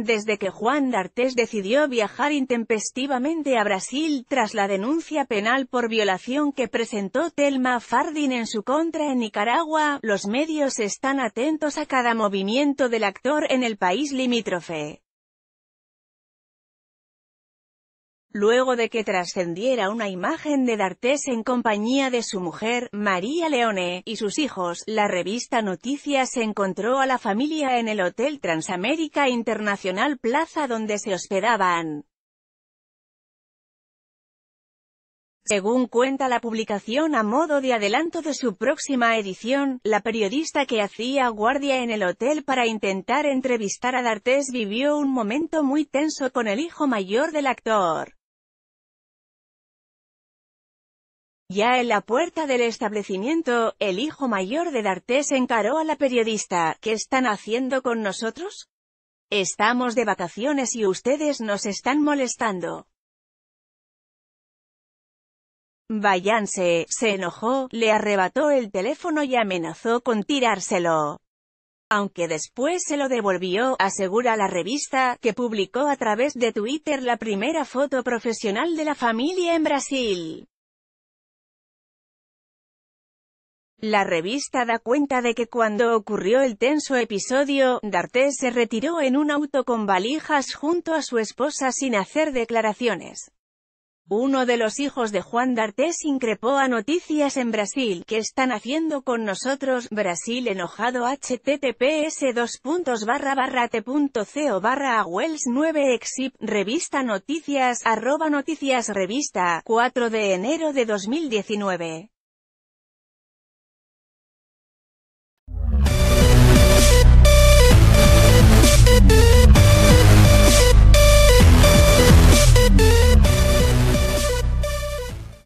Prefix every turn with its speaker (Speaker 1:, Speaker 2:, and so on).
Speaker 1: Desde que Juan d'Artes decidió viajar intempestivamente a Brasil tras la denuncia penal por violación que presentó Telma Fardin en su contra en Nicaragua, los medios están atentos a cada movimiento del actor en el país limítrofe. luego de que trascendiera una imagen de D'Artés en compañía de su mujer, María Leone, y sus hijos, la revista Noticias encontró a la familia en el Hotel Transamérica Internacional Plaza donde se hospedaban. Según cuenta la publicación a modo de adelanto de su próxima edición, la periodista que hacía guardia en el hotel para intentar entrevistar a D'Artés vivió un momento muy tenso con el hijo mayor del actor. Ya en la puerta del establecimiento, el hijo mayor de D'Artés encaró a la periodista, ¿qué están haciendo con nosotros? Estamos de vacaciones y ustedes nos están molestando. Váyanse, se enojó, le arrebató el teléfono y amenazó con tirárselo. Aunque después se lo devolvió, asegura la revista, que publicó a través de Twitter la primera foto profesional de la familia en Brasil. La revista da cuenta de que cuando ocurrió el tenso episodio, D'Artés se retiró en un auto con valijas junto a su esposa sin hacer declaraciones. Uno de los hijos de Juan D'Artés increpó a Noticias en Brasil, que están haciendo con nosotros? Brasil enojado https dos barra t.co barra Wells 9 exip revista noticias arroba noticias revista 4 de enero de 2019